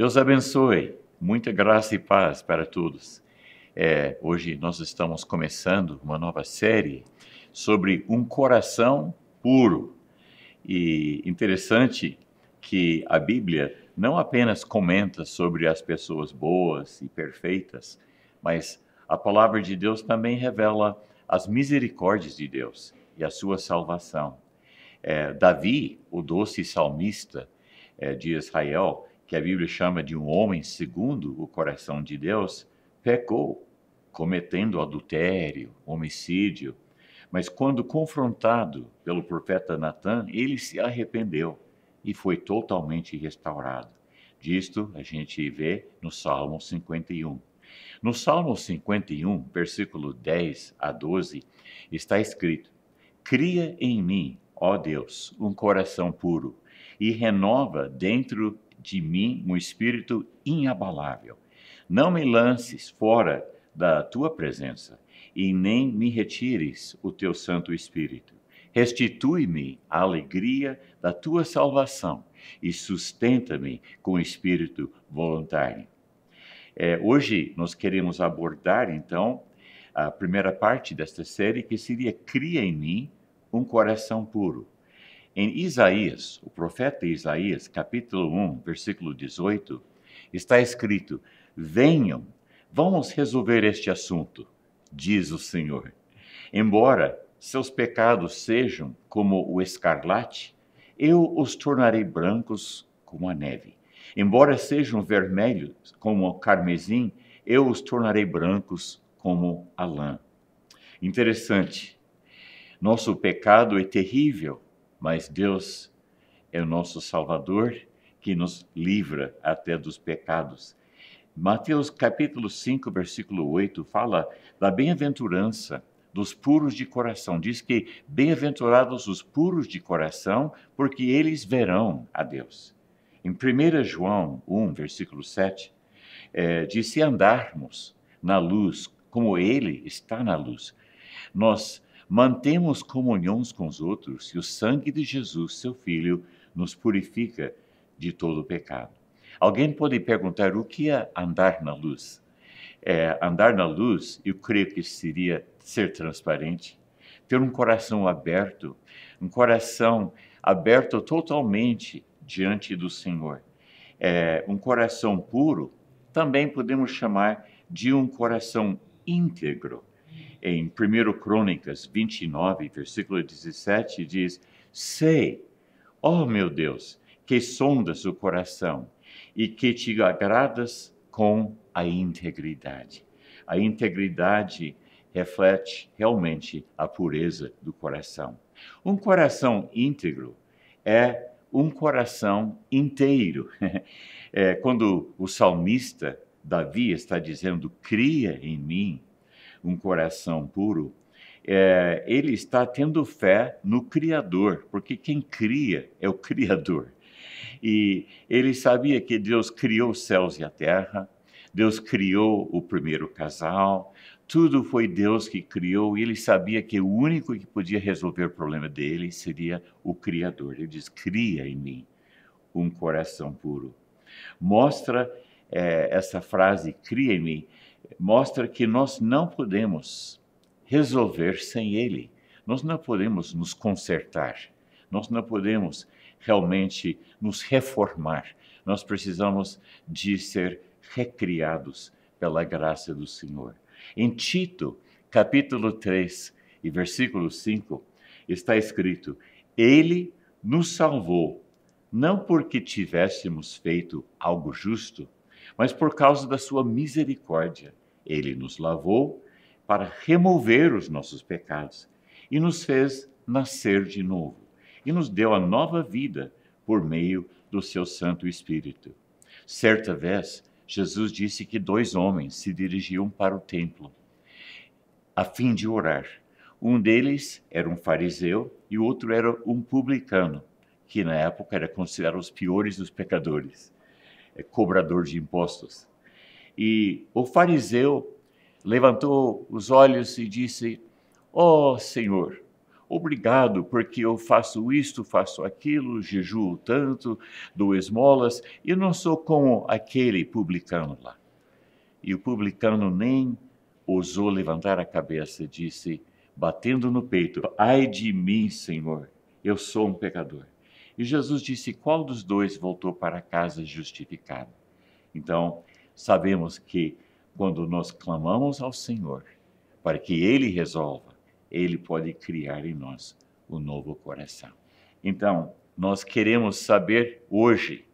Deus abençoe. Muita graça e paz para todos. É, hoje nós estamos começando uma nova série sobre um coração puro. E interessante que a Bíblia não apenas comenta sobre as pessoas boas e perfeitas, mas a palavra de Deus também revela as misericórdias de Deus e a sua salvação. É, Davi, o doce salmista é, de Israel, que a Bíblia chama de um homem segundo o coração de Deus, pecou, cometendo adultério, homicídio. Mas quando confrontado pelo profeta Natan, ele se arrependeu e foi totalmente restaurado. Disto a gente vê no Salmo 51. No Salmo 51, versículo 10 a 12, está escrito: Cria em mim, ó Deus, um coração puro, e renova dentro de mim um espírito inabalável. Não me lances fora da tua presença e nem me retires o teu Santo Espírito. Restitui-me a alegria da tua salvação e sustenta-me com espírito voluntário. É, hoje nós queremos abordar, então, a primeira parte desta série, que seria Cria em mim um coração puro. Em Isaías, o profeta Isaías, capítulo 1, versículo 18, está escrito: Venham, vamos resolver este assunto, diz o Senhor. Embora seus pecados sejam como o escarlate, eu os tornarei brancos como a neve. Embora sejam vermelhos como o carmesim, eu os tornarei brancos como a lã. Interessante. Nosso pecado é terrível mas Deus é o nosso Salvador que nos livra até dos pecados. Mateus capítulo 5, versículo 8 fala da bem-aventurança dos puros de coração. Diz que bem-aventurados os puros de coração, porque eles verão a Deus. Em 1 João 1, versículo 7, é, eh, diz: Se andarmos na luz como Ele está na luz, nós mantemos comunhões com os outros e o sangue de Jesus, seu Filho, nos purifica de todo o pecado. Alguém pode perguntar o que é andar na luz? É, andar na luz, eu creio que seria ser transparente, ter um coração aberto, um coração aberto totalmente diante do Senhor. É, um coração puro também podemos chamar de um coração íntegro. Em 1 Crônicas 29, versículo 17, diz: Sei, ó meu Deus, que sondas o coração e que te agradas com a integridade. A integridade reflete realmente a pureza do coração. Um coração íntegro é um coração inteiro. É, quando o salmista Davi está dizendo: Cria em mim um coração puro, é, ele está tendo fé no Criador, porque quem cria é o Criador. E ele sabia que Deus criou os céus e a terra, Deus criou o primeiro casal, tudo foi Deus que criou e ele sabia que o único que podia resolver o problema dele seria o Criador. Ele diz: Cria em mim um coração puro. Mostra é, essa frase, cria em mim, mostra que nós não podemos resolver sem Ele. Nós não podemos nos consertar, nós não podemos realmente nos reformar. Nós precisamos de ser recriados pela graça do Senhor. Em Tito, capítulo 3 e versículo 5, está escrito: Ele nos salvou, não porque tivéssemos feito algo justo, mas por causa da sua misericórdia ele nos lavou para remover os nossos pecados e nos fez nascer de novo e nos deu a nova vida por meio do seu Santo Espírito. Certa vez, Jesus disse que dois homens se dirigiam para o templo a fim de orar. Um deles era um fariseu e o outro era um publicano, que na época era considerado os piores dos pecadores, é, cobrador de impostos. E o fariseu levantou os olhos e disse: Ó oh, Senhor, obrigado, porque eu faço isto, faço aquilo, jejuo tanto, dou esmolas, e não sou como aquele publicano lá. E o publicano nem ousou levantar a cabeça, disse, batendo no peito: Ai de mim, Senhor, eu sou um pecador. E Jesus disse: Qual dos dois voltou para casa justificado? Então, sabemos que quando nós clamamos ao Senhor para que Ele resolva, Ele pode criar em nós o um novo coração. Então, nós queremos saber hoje,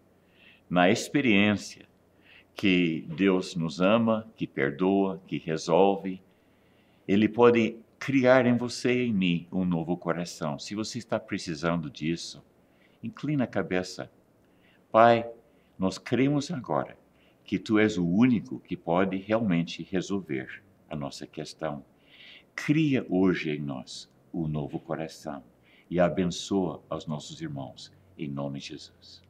na experiência, que Deus nos ama, que perdoa, que resolve. Ele pode criar em você e em mim um novo coração. Se você está precisando disso, inclina a cabeça. Pai, nós cremos agora que tu és o único que pode realmente resolver a nossa questão. Cria hoje em nós o um novo coração e abençoa aos nossos irmãos, em nome de Jesus.